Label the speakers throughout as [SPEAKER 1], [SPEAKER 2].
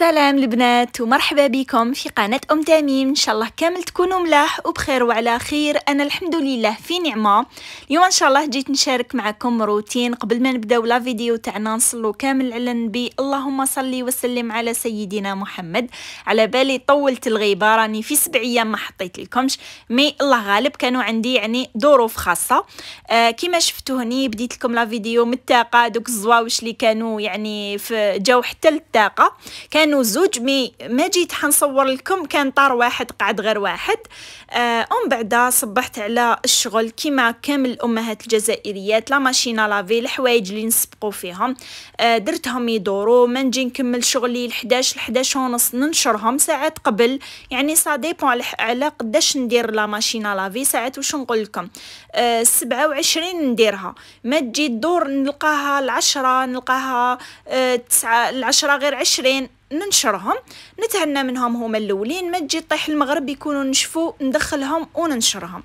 [SPEAKER 1] السلام البنات ومرحبا بكم في قناة أم تميم إن شاء الله كامل تكونوا ملاح وبخير وعلى خير أنا الحمد لله في نعمة اليوم إن شاء الله جيت نشارك معكم روتين قبل ما نبداو ولا فيديو تاعنا نصلو كامل على النبي اللهم صلي وسلم على سيدنا محمد على بالي طولت الغيبة راني في سبع أيام ما حطيت لكمش مي الله غالب كانوا عندي يعني ظروف خاصة آه كما شفتوا هني بديت لكم لا فيديو من الطاقة دوك الزواوش اللي كانوا يعني في جو حتى للطاقة كان كانوا زوج مي ما جيت حنصور لكم كان طار واحد قعد غير واحد آه ومن بعد صبحت على الشغل كيما كامل الامهات الجزائريات لا ماشينا لافي الحوايج اللي نسبقوا فيهم آه درتهم يدوروا ما نجي نكمل شغلي ل11 ل11 ونص ننشرهم ساعات قبل يعني سا ديبون على قداش ندير لا ماشينا لافي ساعات واش نقول لكم آه 27 نديرها ما تجي الدور نلقاها العشرة نلقاها آه 9 العشرة غير عشرين ننشرهم نتهنى منهم هما الاولين ما تجي طيح المغرب يكونوا نشفوا ندخلهم وننشرهم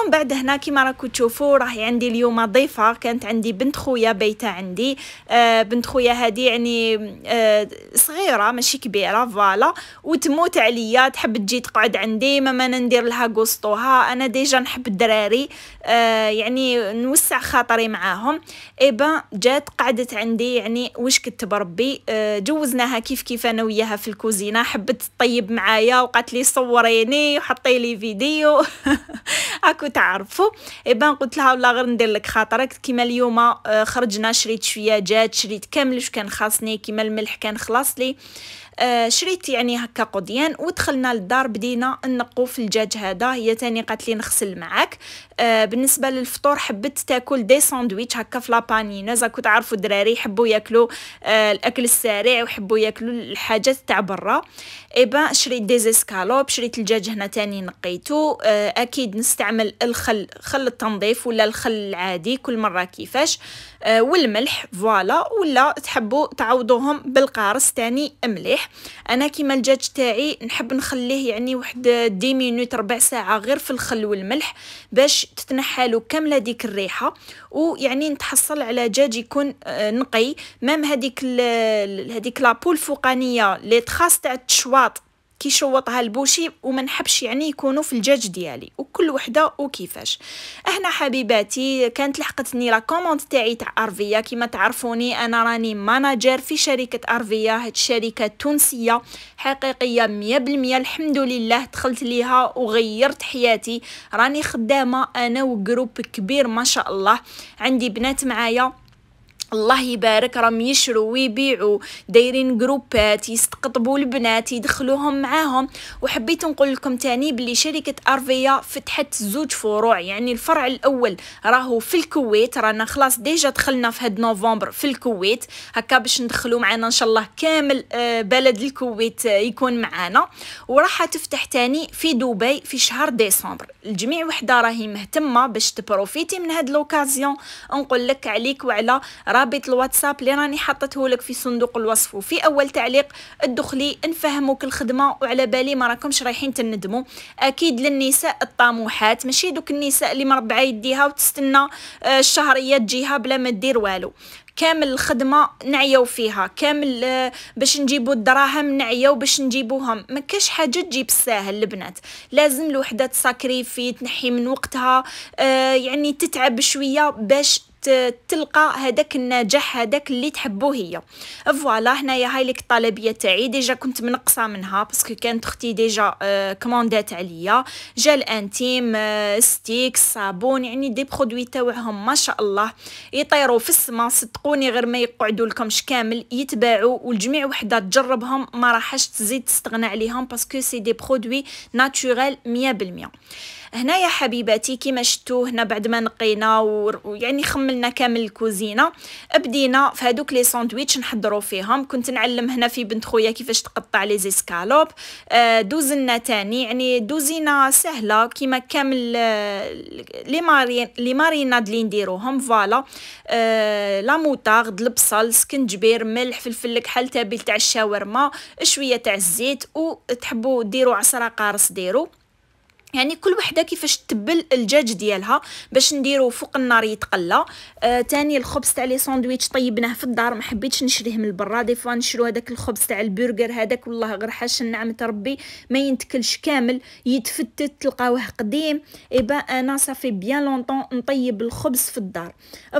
[SPEAKER 1] ومن بعد هنا كيما راكم تشوفوا راهي عندي اليوم ضيفه كانت عندي بنت خويا بيته عندي آه بنت خويا هذه يعني آه صغيره ماشي كبيره فوالا وتموت عليا تحب تجي تقعد عندي ما انا ندير لها قسطوها انا ديجا نحب الدراري آه يعني نوسع خاطري معاهم ايبا جات قعدت عندي يعني واش كتب ربي آه جوزناها كيف كيف كيف انا وياها في الكوزينه حبت تطيب معايا وقالت لي صوريني وحطي لي فيديو هاكو تعرفوا ايبان قلت لها والله غير ندير لك خاطرك كيما اليوم آه، خرجنا شريت شويه جات شريت كامل واش كان خاصني كيما الملح كان خلاص لي آه، شريت يعني هكا قضيان ودخلنا للدار بدينا نقو في الدجاج هذا هي تاني قالت لي نغسل معاك آه، بالنسبه للفطور حبت تاكل دي ساندويتش هكا في نزا كنت تعرفوا الدراري يحبوا ياكلوا آه، الاكل السريع ويحبوا ياكلوا الحاجات تاع برا ايبا شريت دي زيسكالوب شريت الدجاج هنا تاني نقيتو اكيد نستعمل الخل خل التنظيف ولا الخل العادي كل مره كيفاش والملح فوالا ولا تحبوا تعوضوهم بالقارص تاني مليح انا كيما الدجاج تاعي نحب نخليه يعني واحد دي مينوت ربع ساعه غير في الخل والملح باش تتنحالو كامله ديك الريحه ويعني نتحصل على دجاج يكون آه، نقي مام هذيك هذيك لابول فوقانيه لي تراس تاع التشواط كيشوطها البوشي وما نحبش يعني يكونوا في الجاج ديالي وكل وحده وكيفاش احنا حبيباتي كانت لحقتني لا كوموند تاعي تاع ارفيا كما تعرفوني انا راني ماناجر في شركه ارفيا هاد الشركه تونسيه حقيقيه 100% الحمد لله دخلت ليها وغيرت حياتي راني خدامه انا وجروب كبير ما شاء الله عندي بنات معايا الله يبارك راهم يشرو ويبيعوا دايرين جروبات يستقطبوا البنات يدخلوهم معاهم وحبيت نقول لكم تاني بلي شركه ارفيا فتحت زوج فروع يعني الفرع الاول راهو في الكويت رانا خلاص ديجا دخلنا في هاد نوفمبر في الكويت هكا باش ندخلوا معنا ان شاء الله كامل آه، بلد الكويت آه، يكون معانا وراح تفتح تاني في دبي في شهر ديسمبر الجميع وحده راهي مهتمه باش تبروفيتي من هاد لوكازيون نقول لك عليك وعلى راه رابط الواتساب اللي راني حطته لك في صندوق الوصف وفي اول تعليق ادخلي نفهموك الخدمه وعلى بالي ما راكمش رايحين تندموا اكيد للنساء الطموحات ماشي دوك النساء اللي مربعه يديها وتستنى آه، الشهريه تجيها بلا ما دير والو كامل الخدمه نعيو فيها كامل آه، باش نجيبو الدراهم نعيو باش نجيبوهم ما كاش حاجه تجي بالساهل البنات لازم الوحده تساكريفي تنحي من وقتها آه، يعني تتعب شويه باش تلقى هذاك النجاح هذاك اللي تحبو هي فوالا هنايا هاي ليك الطلبيه تاعي ديجا كنت منقصه منها باسكو كانت اختي ديجا آه، كوموندات عليا جال انتيم آه، ستيك صابون يعني دي برودوي تاعهم ما شاء الله يطيروا في السما صدقوني غير ما يقعدوا لكمش كامل يتباعوا والجميع وحده تجربهم ما راحش تزيد تستغنى عليهم باسكو سي دي برودوي ناتوريل 100% هنا يا حبيباتي كما شتو هنا بعد ما نقينا ويعني خملنا كامل الكوزينه بدينا في هذوك لي ساندويتش نحضروا فيهم كنت نعلم هنا في بنت خويا كيفاش تقطع لي زيسكالوب آه، دوزنا تاني يعني دوزينه سهله كيما كامل آه، لي مارين لي نديروهم فوالا آه، لا موطارد البصل سكنجبير ملح فلفل كحل تابل تاع الشاورما شويه تاع الزيت وتحبوا ديروا عصره قارص ديروا يعني كل وحده كيفاش تبل الجاج ديالها باش نديرو فوق النار يتقلى آه تاني الخبز تاع لي ساندويتش طيبناه في الدار ما حبيتش نشريه من برا دي فوا نشرو هذاك الخبز تاع البرجر هذاك والله غير حاش نعمه ربي ما ينتكلش كامل يتفتت تلقاوه قديم ايبا انا صافي بيان لونطون نطيب الخبز في الدار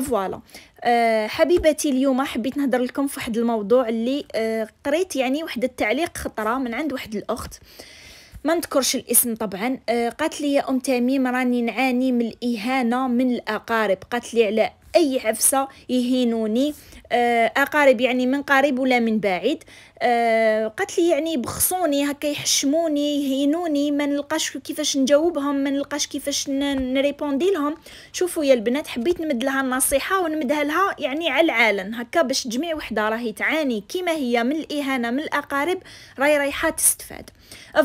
[SPEAKER 1] فوالا أه حبيباتي اليوم حبيت نهضر لكم في واحد الموضوع اللي أه قريت يعني واحد التعليق خطره من عند واحد الاخت أه ما نذكرش الاسم طبعا آه، قالت لي يا ام تميم راني نعاني من الاهانه من الاقارب قالت لي على اي عفسه يهينوني آه، اقارب يعني من قريب ولا من بعيد آه، قالت لي يعني بخصوني هكا يحشموني يهينوني ما نلقاش كيفاش نجاوبهم ما نلقاش كيفاش نريبوندي لهم شوفوا يا البنات حبيت نمد لها النصيحه ونمدها لها يعني على العالم هكا باش جميع وحده راهي تعاني كيما هي من الاهانه من الاقارب راهي رايحه تستفاد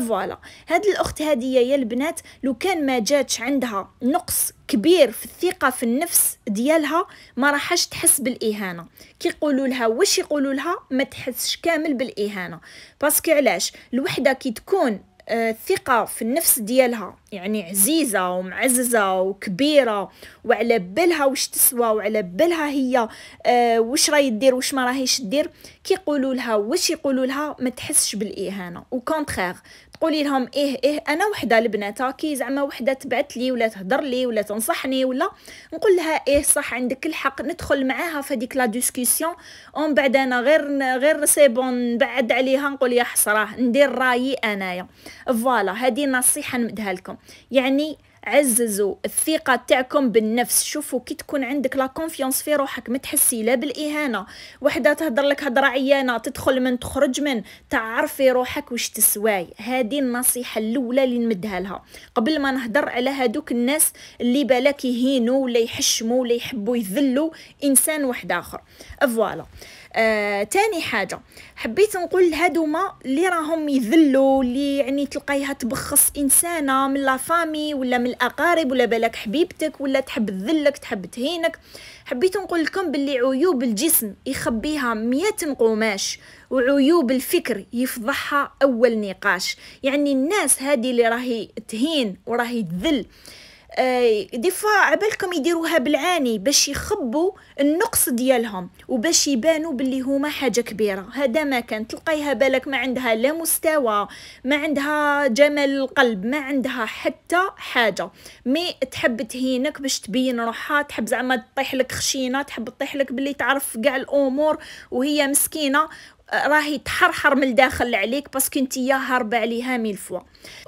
[SPEAKER 1] فوالا هاد الاخت هاديه يا البنات لو كان ما جاتش عندها نقص كبير في الثقه في النفس ديالها ما راحش تحس بالاهانه كيقولوا لها واش يقولوا لها ما تحسش كامل بالاهانه باسكو علاش الوحده كي تكون الثقه آه، في النفس ديالها يعني عزيزه ومعززه وكبيره وعلى بالها واش تسوى وعلى بالها هي آه، واش راهي دير واش ما راهيش دير كيقولوا لها واش يقولوا لها ما تحسش بالاهانه وكونترير تقولي لهم ايه ايه انا وحده كي زعما وحده تبعت لي ولا تهضر لي ولا تنصحني ولا نقول لها ايه صح عندك الحق ندخل معاها في هذيك لا ديسكوسيون اون بعد انا غير غير سي بون نبعد عليها نقول يا حسراه ندير رايي انايا فوالا هذه نصيحه نمدها لكم يعني عززوا الثقه تاعكم بالنفس شوفوا كي تكون عندك لا كونفيونس في روحك ما تحسي لا بالاهانه وحده تهضر لك هضره عيانه تدخل من تخرج من تعرفي روحك واش تسواي هذه النصيحه الاولى اللي نمدها لها قبل ما نهضر على هادوك الناس اللي بالك يهينوا ولا يحشموا ولا يحبوا يذلوا انسان واحد اخر فوالا آه، تاني حاجة حبيت نقول لهذوما اللي راهم يذلوا اللي يعني تلقايها تبخص إنسانة من لا فامي ولا من الاقارب ولا بالك حبيبتك ولا تحب تذلك تحب تهينك حبيت نقول لكم باللي عيوب الجسم يخبيها مية قماش وعيوب الفكر يفضحها اول نقاش يعني الناس هذه اللي راهي تهين وراهي تذل آه، دي فوا عبالكم يديروها بالعاني باش يخبوا النقص ديالهم وباش يبانوا باللي هما حاجه كبيره هذا ما كان تلقايها بالك ما عندها لا مستوى ما عندها جمال القلب ما عندها حتى حاجه مي تحب تهينك باش تبين روحها تحب زعما تطيح لك خشينه تحب تطيح لك باللي تعرف كاع الامور وهي مسكينه راهي تحرحر من الداخل عليك باسكو نتيا هاربه عليها ميل فوا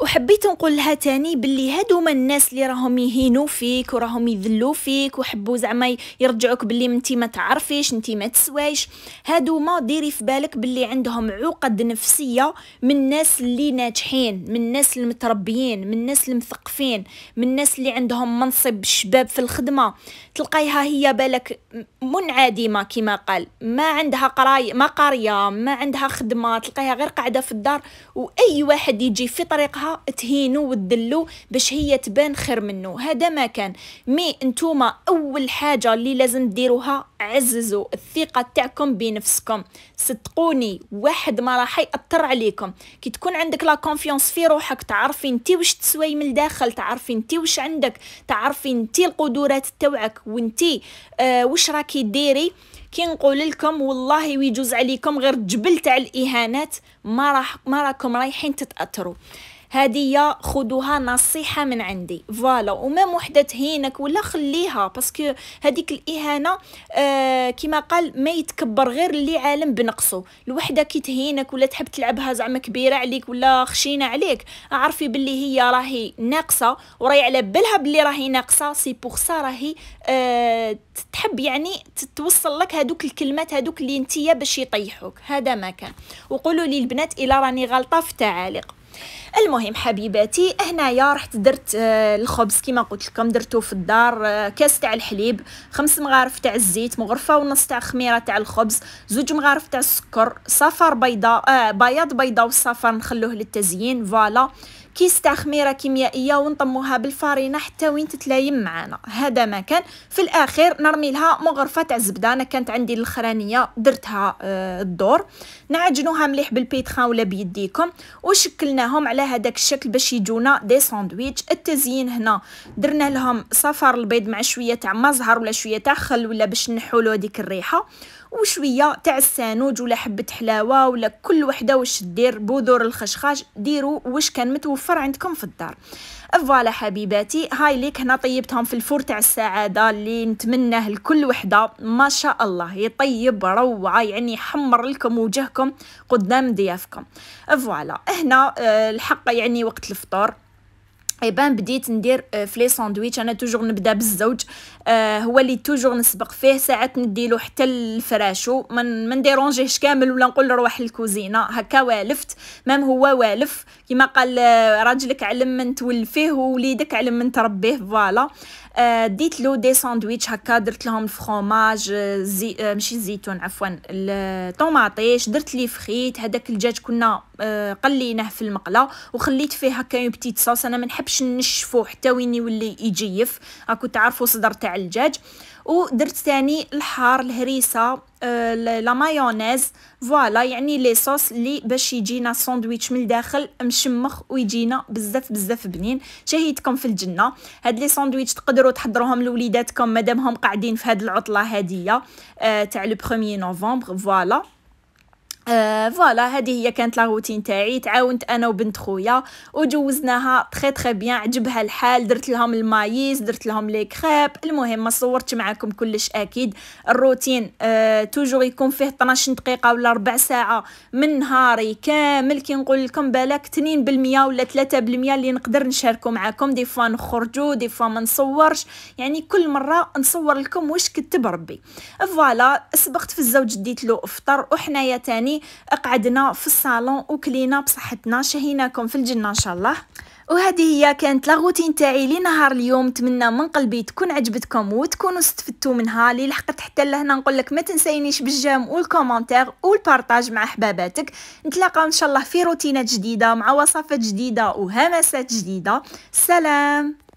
[SPEAKER 1] وحبيت نقول لها تاني باللي هادوما الناس اللي راهم يهينوا فيك وراهم يذلوا فيك وحبوا زعما يرجعوك باللي انت ما تعرفيش انت ما تسوايش هادوما ديري في بالك باللي عندهم عقد نفسيه من الناس اللي ناجحين من الناس المتربيين من الناس المثقفين من الناس اللي عندهم منصب الشباب في الخدمه تلقايها هي بالك منعدمه كما قال ما عندها قراي ما قاريه ما عندها خدمه تلقاها غير قاعده في الدار واي واحد يجي في طريقها تهينو وتدلو باش هي تبان خير منه هذا ما كان مي انتوما اول حاجه اللي لازم ديروها عززوا الثقه تاعكم بنفسكم صدقوني واحد ما راح ياثر عليكم كي تكون عندك لا كونفيونس في روحك تعرفي انت واش تسوي من الداخل تعرفي انت واش عندك تعرفي انت القدرات تاعك وانت آه واش راكي ديري نقول لكم والله ويجوز عليكم غير جبل تاع الاهانات ما راح ما راكم رايحين تتاثروا هدية خدوها نصيحة من عندي فوالا ومام وحدة تهينك ولا خليها باسكو هذيك الإهانة آه كما قال ما يتكبر غير اللي عالم بنقصه الوحدة كي تهينك ولا تحب تلعبها زعما كبيرة عليك ولا خشينة عليك عرفي باللي هي راهي ناقصة وراهي على بالها باللي راهي ناقصة سي بوغ سا راهي آه تحب يعني تتوصل لك هذوك الكلمات هذوك اللي انتيا باش يطيحوك هذا ما كان وقولوا لي البنات البنات الا راني غلطه في التعاليق المهم حبيباتي هنايا رحت درت آه، الخبز كما قلت لكم درته في الدار آه، كاس تاع الحليب خمس مغارف تاع الزيت مغرفه ونص تاع خميره تاع الخبز زوج مغارف تاع السكر صفر بيضاء آه بياض بيضه وصفر نخلوه للتزيين فوالا كيس تاع خميره كيميائيه ونطموها بالفارينه حتى وين تتلايم معانا هذا ما كان في الاخير نرمي لها مغرفه تاع الزبده انا كانت عندي الاخرانيه درتها آه، الدور نعجنوها مليح بالبيتخان ولا بيديكم وشكلناهم على هذاك الشكل باش يجونا دي ساندويتش التزيين هنا درنا لهم صفار البيض مع شويه تاع مزهر ولا شويه تاع خل ولا باش نحولو هذيك الريحه وشويه تاع السانوج ولا حبه حلاوه ولا كل وحده واش دير بذور الخشخاش ديروا واش كان متوفر متوفر عندكم في الدار فوالا حبيباتي هاي ليك هنا طيبتهم في الفور تاع السعاده اللي نتمناه لكل وحده ما شاء الله يطيب روعه يعني يحمر لكم وجهكم قدام ضيافكم فوالا هنا آه، الحق يعني وقت الفطور اي eh بان بديت ندير في لي ساندويتش انا توجور نبدا بالزوج آه, هو اللي توجور نسبق فيه ساعات نديلو حتى الفراشو ما من نديرونجيهش كامل ولا نقول روح للكوزينه هكا والفت مام هو والف كما قال آه, راجلك علم من تولفيه ووليدك علم من تربيه فوالا آه، ديت له دي ساندويتش هكا درت لهم الفرماج آه، زي آه، ماشي الزيتون عفوا الطوماطيش درت لي فخيت هذاك الدجاج كنا قليناه في المقله وخليت فيه هكا اون بتيت صوص انا ما نحبش نشفو حتى وين يولي يجيف راكو تعرفوا صدر تاع الدجاج ودرت ثاني الحار الهريسه آه لا مايونيز فوالا يعني لي صوص اللي باش يجينا ساندويتش من الداخل مشمخ ويجينا بزاف بزاف بنين شهيتكم في الجنه هاد لي ساندويتش تقدروا تحضروهم لوليداتكم مادامهم قاعدين في هاد العطله هاديه آه تاع لو 1 نوفمبر فوالا آه euh, فوالا هذه هي كانت لا روتين تاعي تعاونت انا وبنت خويا وجوزناها تري تري بيان عجبها الحال درت لهم المايس درت لهم لي كريب المهم ما صورتش معكم كلش اكيد الروتين آه توجور يكون فيه 12 دقيقه ولا ربع ساعه من نهاري كامل كي نقول لكم بالك 2% ولا 3% اللي نقدر نشاركو معكم دي فوا نخرجوا دي فوا ما نصورش يعني كل مره نصور لكم واش كتب ربي فوالا سبقت في الزوج ديت له افطر وحنايا تاني قعدنا في الصالون وكلينا بصحتنا شهيناكم في الجنه ان شاء الله وهذه هي كانت لغوتين تاعي لنهار اليوم نتمنى من قلبي تكون عجبتكم وتكونوا استفدتوا منها لي لحقت حتى لهنا نقول لك ما تنسينيش بالجام والكومنتر والبارتاج مع احباباتك نتلاقاو ان شاء الله في روتينات جديده مع وصفات جديده وهمسات جديده سلام